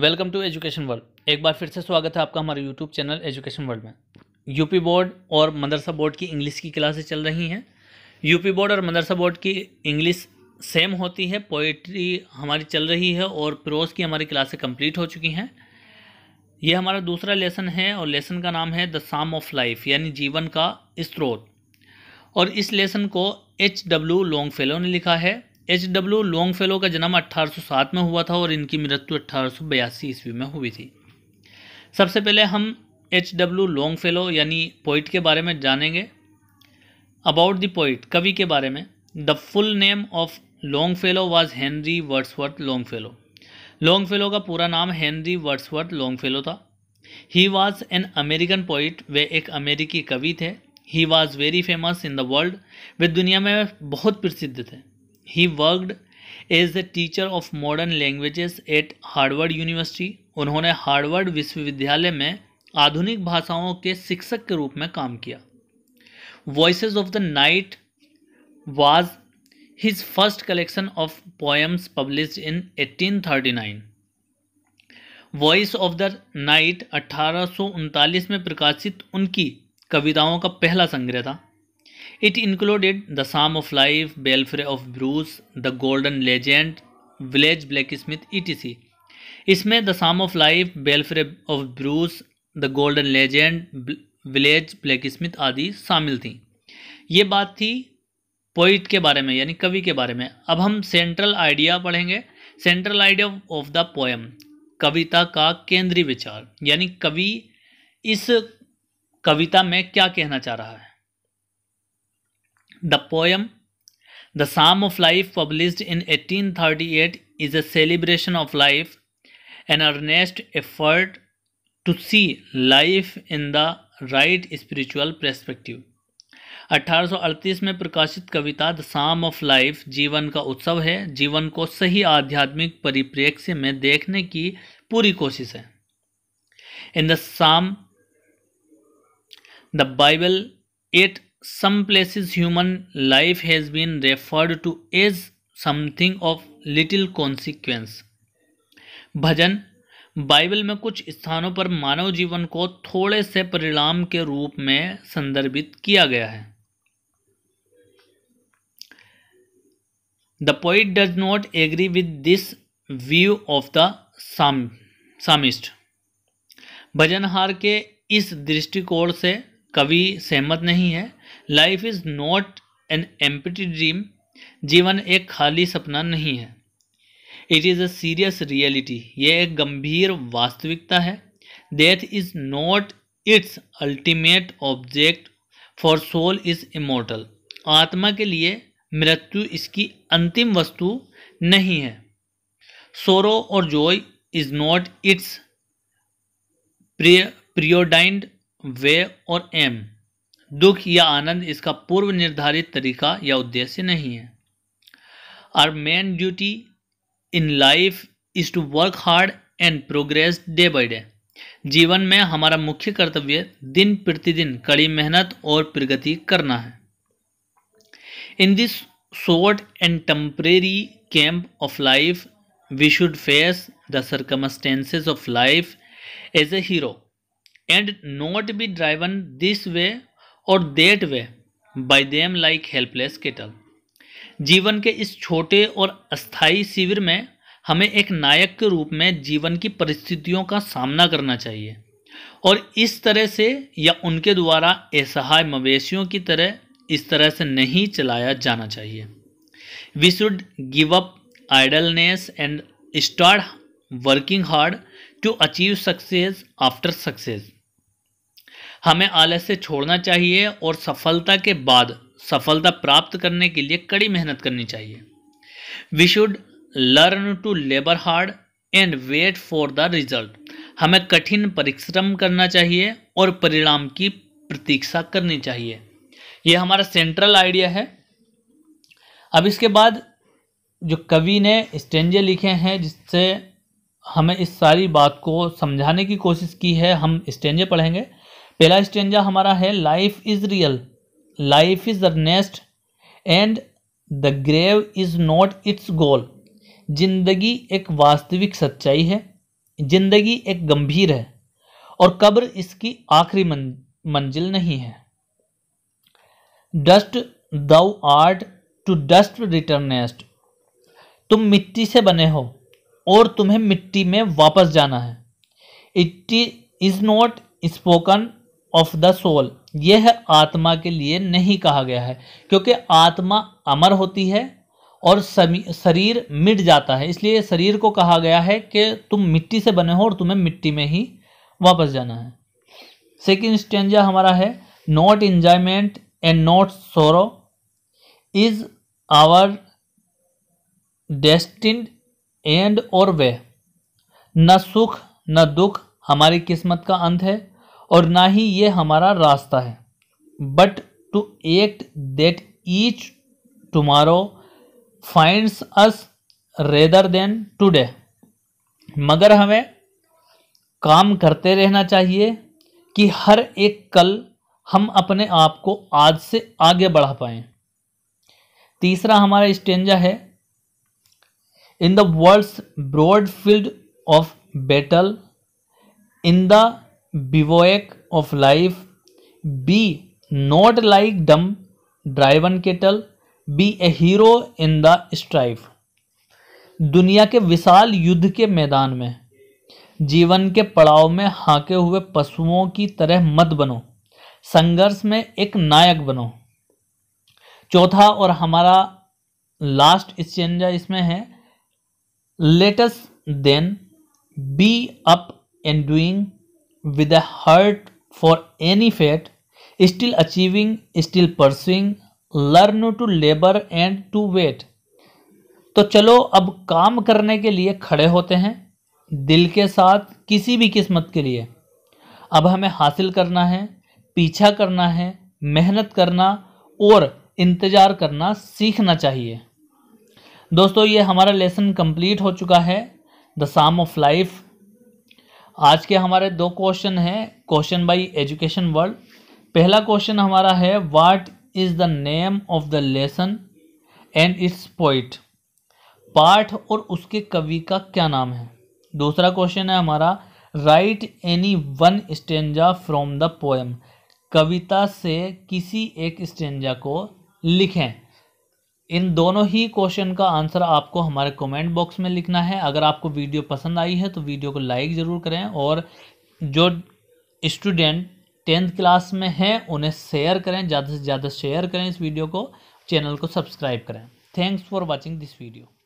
Welcome to education world एक बार फिर से स्वागत है आपका हमारे यूट्यूब चैनल एजुकेशन वर्ल्ड में यूपी बोर्ड और मदरसा बोर्ड की इंग्लिश की क्लासेस चल रही हैं यूपी बोर्ड और मदरसा बोर्ड की इंग्लिश सेम होती है पोइट्री हमारी चल रही है और प्रोज की हमारी क्लासें कंप्लीट हो चुकी हैं यह हमारा दूसरा लेसन है और लेसन का नाम है द साम ऑफ लाइफ यानी जीवन का स्त्रोत और इस लेसन को एच डब्ल्यू लॉन्ग फेलो ने लिखा है एच डब्ल्यू लॉन्ग फेलो का जन्म 1807 में हुआ था और इनकी मृत्यु अट्ठारह ईस्वी में हुई थी सबसे पहले हम एच डब्ल्यू लॉन्ग फेलो यानी पोइट के बारे में जानेंगे अबाउट द पोइट कवि के बारे में the full name of Longfellow was Henry Wordsworth Longfellow Longfellow का पूरा नाम हेनरी वर्ड्सवर्थ लॉन्ग फेलो था he was an American poet वे एक अमेरिकी कवि थे he was very famous in the world वे दुनिया में बहुत प्रसिद्ध थे he worked as the teacher of modern languages at Harvard University उन्होंने हार्वर्ड विश्वविद्यालय में आधुनिक भाषाओं के शिक्षक के रूप में काम किया voice of the night was his first collection of poems publish in 1839 voice of the night अठारह में प्रकाशित उनकी कविताओं का पहला संग्रह था It included The Psalm of Life, Belfry of Bruce, The Golden Legend, Village Blacksmith, etc. इसमें the psalm of life belfry of Bruges the golden legend village blacksmith आदि शामिल थी ये बात थी पोइट के बारे में यानी कवि के बारे में अब हम सेंट्रल आइडिया पढ़ेंगे central idea of the poem कविता का केंद्रीय विचार यानी कवि इस कविता में क्या कहना चाह रहा है the poem the psalm of life publish in eighteen thirty eight is a celebration of life an earnest effort to see life in the right spiritual perspective अड़तीस में प्रकाशित कविता द साम ऑफ लाइफ जीवन का उत्सव है जीवन को सही आध्यात्मिक परिप्रेक्ष्य में देखने की पूरी कोशिश है in the psalm the Bible at some places human life has been referred to as something of little consequence भजन बाइबल में कुछ स्थानों पर मानव जीवन को थोड़े से परिणाम के रूप में संदर्भित किया गया है the poet does not agree with this view of the psalm psalmist भजनहार के इस दृष्टिकोण से कवि सहमत नहीं है life is not an empty dream जीवन एक खाली सपना नहीं है it is a serious reality ये एक गंभीर वास्तविकता है death is not its ultimate object for soul is immortal आत्मा के लिए मृत्यु इसकी अंतिम वस्तु नहीं है सोरो और joy is not its preordained way or aim दुख या आनंद इसका पूर्व निर्धारित तरीका या उद्देश्य नहीं है our main duty in life is to work hard and progress day by day जीवन में हमारा मुख्य कर्तव्य दिन प्रतिदिन कड़ी मेहनत और प्रगति करना है in this short and temporary camp of life we should face the circumstances of life as a hero and not be driven this way और that way by them like helpless cattle जीवन के इस छोटे और अस्थाई शिविर में हमें एक नायक के रूप में जीवन की परिस्थितियों का सामना करना चाहिए और इस तरह से या उनके द्वारा असहाय मवेशियों की तरह इस तरह से नहीं चलाया जाना चाहिए we should give up idleness and start working hard to achieve success after success हमें आलस से छोड़ना चाहिए और सफलता के बाद सफलता प्राप्त करने के लिए कड़ी मेहनत करनी चाहिए we should learn to labour hard and wait for the result हमें कठिन परिश्रम करना चाहिए और परिणाम की प्रतीक्षा करनी चाहिए यह हमारा सेंट्रल आइडिया है अब इसके बाद जो कवि ने स्टेंजे लिखे हैं जिससे हमें इस सारी बात को समझाने की कोशिश की है हम स्टेंजे पढ़ेंगे पहला स्टेंजा हमारा है life is real life is earnest and the grave is not its goal जिंदगी एक वास्तविक सच्चाई है जिंदगी एक गंभीर है और कब्र इसकी आखिरी मंजिल नहीं है dust thou art to dust returnest तुम मिट्टी से बने हो और तुम्हें मिट्टी में वापस जाना है it is not spoken of the soul यह आत्मा के लिए नहीं कहा गया है क्योंकि आत्मा अमर होती है और शरीर मिट जाता है इसलिए शरीर को कहा गया है कि तुम मिट्टी से बने हो और तुम्हें मिट्टी में ही वापस जाना है सेकेंड स्टेंजा हमारा है not enjoyment and not sorrow is our destined end or way न सुख न दुख हमारी किस्मत का अंत है और ना ही ये हमारा रास्ता है but to act that each tomorrow finds us rather than today मगर हमें काम करते रहना चाहिए कि हर एक कल हम अपने आप को आज से आगे बढ़ा पाए तीसरा हमारा स्टेंजा है in the world's broad field of battle in the bivouac of life be not like dumb driven cattle be a hero in the strife दुनिया के विशाल युद्ध के मैदान में जीवन के पड़ाव में हाके हुए पशुओं की तरह मत बनो संघर्ष में एक नायक बनो चौथा और हमारा लास्ट स्टेंजा इसमें है let's then be up and doing with a heart for any fate, still achieving still pursuing learn to labour and to wait तो चलो अब काम करने के लिए खड़े होते हैं दिल के साथ किसी भी किस्मत के लिए अब हमें हासिल करना है पीछा करना है मेहनत करना और इंतज़ार करना सीखना चाहिए दोस्तों ये हमारा लेसन कंप्लीट हो चुका है द साम ऑफ लाइफ आज के हमारे दो क्वेश्चन हैं क्वेश्चन बाई एजुकेशन वर्ल्ड पहला क्वेश्चन हमारा है what is the name of the lesson and its poet पाठ और उसके कवि का क्या नाम है दूसरा क्वेश्चन है हमारा write any one stanza from the poem कविता से किसी एक स्टेंजा को लिखें इन दोनों ही क्वेश्चन का आंसर आपको हमारे कमेंट बॉक्स में लिखना है अगर आपको वीडियो पसंद आई है तो वीडियो को लाइक ज़रूर करें और जो स्टूडेंट टेंथ क्लास में हैं उन्हें शेयर करें ज़्यादा से ज़्यादा शेयर करें इस वीडियो को चैनल को सब्सक्राइब करें thanks for watching this video